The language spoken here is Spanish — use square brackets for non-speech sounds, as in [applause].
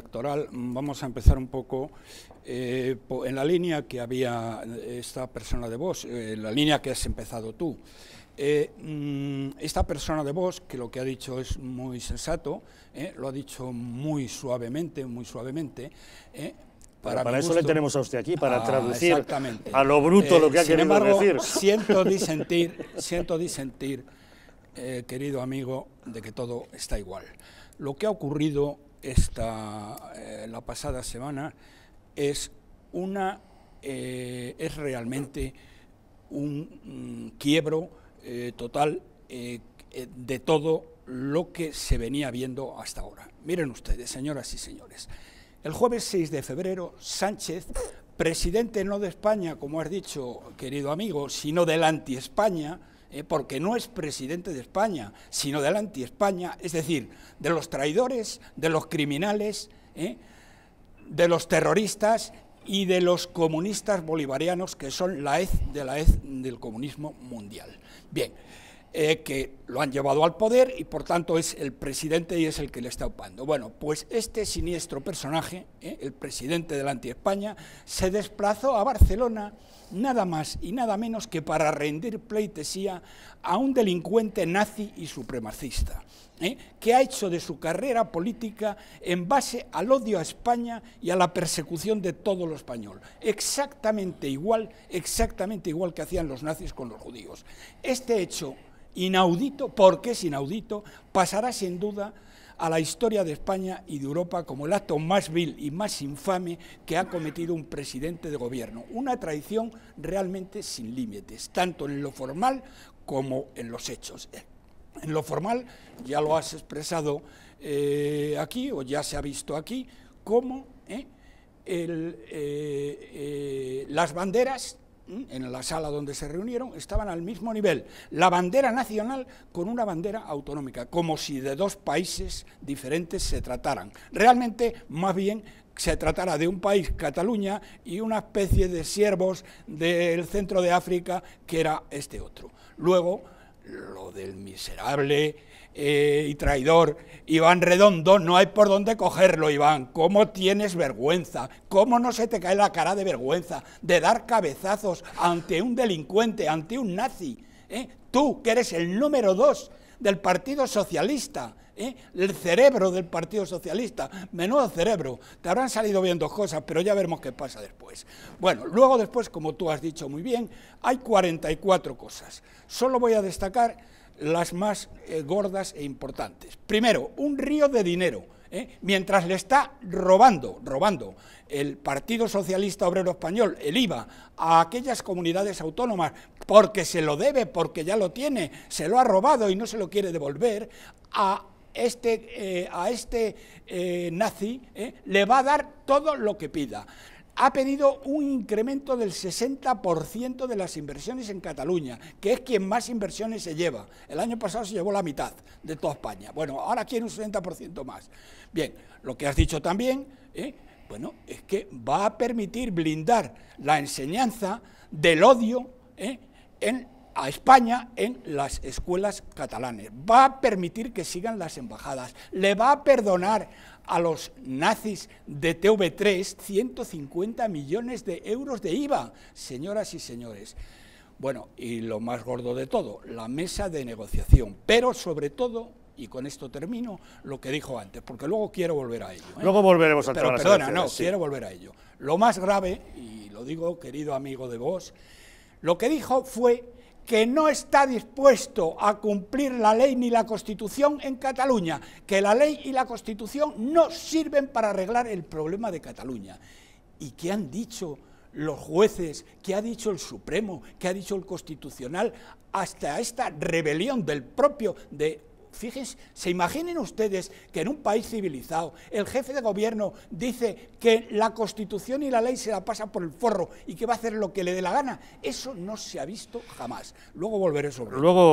electoral vamos a empezar un poco eh, en la línea que había eh, esta persona de vos, en eh, la línea que has empezado tú. Mm, esta persona de vos, que lo que ha dicho es muy sensato, lo ha dicho muy suavemente, muy suavemente. para, para eso le tenemos a usted aquí, para ah, traducir a lo bruto lo que ha querido decir. Siento [laughs] disentir, siento disentir querido amigo, de que todo está igual. Lo que ha ocurrido esta, eh, la pasada semana es, una, eh, es realmente un mm, quiebro eh, total de todo lo que se venía viendo hasta ahora. Miren ustedes, señoras y señores, el jueves 6 de febrero Sánchez, presidente no de España, como has dicho, querido amigo, sino del anti-España, eh, porque no es presidente de España, sino de la anti-España, es decir, de los traidores, de los criminales, eh, de los terroristas y de los comunistas bolivarianos que son la hez de la del comunismo mundial. Bien. Eh, que lo han llevado al poder y por tanto es el presidente y es el que le está opando. Bueno, pues este siniestro personaje, eh, el presidente la anti-España, se desplazó a Barcelona nada más y nada menos que para rendir pleitesía a un delincuente nazi y supremacista, eh, que ha hecho de su carrera política en base al odio a España y a la persecución de todo lo español, exactamente igual, exactamente igual que hacían los nazis con los judíos. Este hecho inaudito, porque es inaudito, pasará sin duda a la historia de España y de Europa como el acto más vil y más infame que ha cometido un presidente de gobierno. Una traición realmente sin límites, tanto en lo formal como en los hechos. En lo formal, ya lo has expresado eh, aquí, o ya se ha visto aquí, como eh, eh, las banderas en la sala donde se reunieron, estaban al mismo nivel, la bandera nacional con una bandera autonómica, como si de dos países diferentes se trataran. Realmente, más bien, se tratara de un país, Cataluña, y una especie de siervos del centro de África, que era este otro. Luego, lo del miserable eh, y traidor, Iván Redondo, no hay por dónde cogerlo, Iván. ¿Cómo tienes vergüenza? ¿Cómo no se te cae la cara de vergüenza de dar cabezazos ante un delincuente, ante un nazi? ¿Eh? Tú, que eres el número dos del Partido Socialista, ¿eh? el cerebro del Partido Socialista, menudo cerebro. Te habrán salido viendo dos cosas, pero ya veremos qué pasa después. Bueno, luego después, como tú has dicho muy bien, hay 44 cosas. Solo voy a destacar las más eh, gordas e importantes. Primero, un río de dinero. ¿eh? Mientras le está robando, robando el Partido Socialista Obrero Español, el IVA, a aquellas comunidades autónomas, porque se lo debe, porque ya lo tiene, se lo ha robado y no se lo quiere devolver, a este, eh, a este nazi le va a dar todo lo que pida ha pedido un incremento del 60% de las inversiones en Cataluña, que es quien más inversiones se lleva. El año pasado se llevó la mitad de toda España. Bueno, ahora quiere un 60% más. Bien, lo que has dicho también, ¿eh? bueno, es que va a permitir blindar la enseñanza del odio ¿eh? en a España en las escuelas catalanes, va a permitir que sigan las embajadas, le va a perdonar a los nazis de TV3 150 millones de euros de IVA, señoras y señores. Bueno, y lo más gordo de todo, la mesa de negociación, pero sobre todo y con esto termino lo que dijo antes, porque luego quiero volver a ello. ¿eh? Luego volveremos a Pero perdona, no, quiero volver a ello. Lo más grave, y lo digo, querido amigo de vos, lo que dijo fue que no está dispuesto a cumplir la ley ni la Constitución en Cataluña, que la ley y la Constitución no sirven para arreglar el problema de Cataluña. ¿Y qué han dicho los jueces, qué ha dicho el Supremo, qué ha dicho el Constitucional hasta esta rebelión del propio de Fíjense, se imaginen ustedes que en un país civilizado el jefe de gobierno dice que la constitución y la ley se la pasa por el forro y que va a hacer lo que le dé la gana. Eso no se ha visto jamás. Luego volveré sobre Luego...